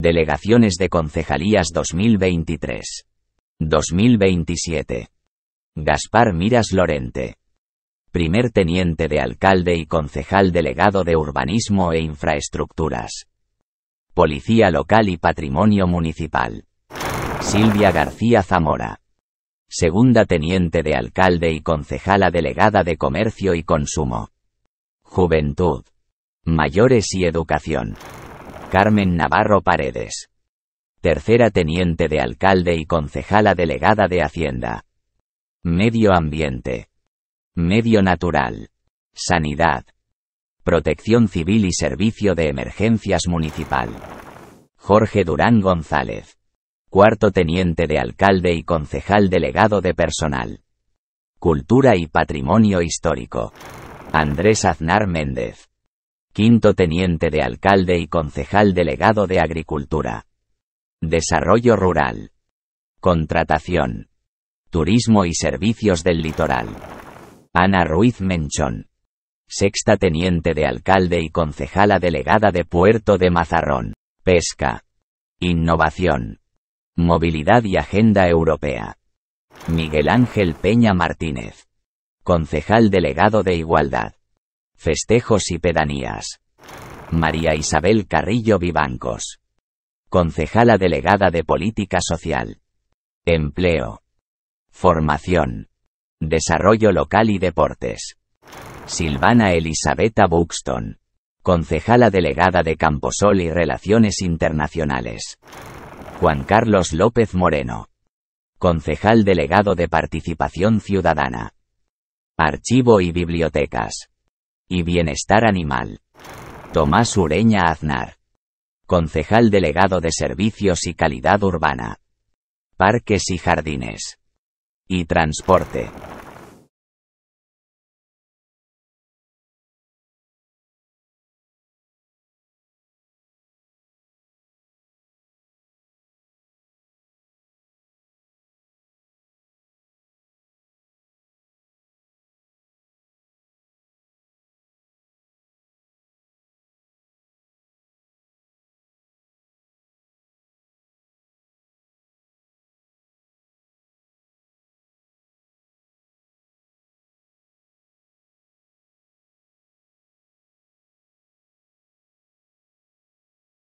Delegaciones de concejalías 2023. 2027. Gaspar Miras Lorente. Primer teniente de alcalde y concejal delegado de Urbanismo e Infraestructuras. Policía Local y Patrimonio Municipal. Silvia García Zamora. Segunda teniente de alcalde y concejala delegada de Comercio y Consumo. Juventud. Mayores y Educación. Carmen Navarro Paredes. Tercera teniente de alcalde y concejala delegada de Hacienda. Medio ambiente. Medio natural. Sanidad. Protección Civil y Servicio de Emergencias Municipal. Jorge Durán González. Cuarto teniente de alcalde y concejal delegado de personal. Cultura y Patrimonio Histórico. Andrés Aznar Méndez quinto teniente de alcalde y concejal delegado de Agricultura. Desarrollo Rural. Contratación. Turismo y Servicios del Litoral. Ana Ruiz Menchón. Sexta teniente de alcalde y concejala delegada de Puerto de Mazarrón. Pesca. Innovación. Movilidad y Agenda Europea. Miguel Ángel Peña Martínez. Concejal delegado de Igualdad festejos y pedanías. María Isabel Carrillo Vivancos. Concejala delegada de Política Social. Empleo. Formación. Desarrollo local y deportes. Silvana Elisabetta Buxton. Concejala delegada de Camposol y Relaciones Internacionales. Juan Carlos López Moreno. Concejal delegado de Participación Ciudadana. Archivo y Bibliotecas y Bienestar Animal. Tomás Ureña Aznar. Concejal delegado de Servicios y Calidad Urbana. Parques y Jardines. Y Transporte.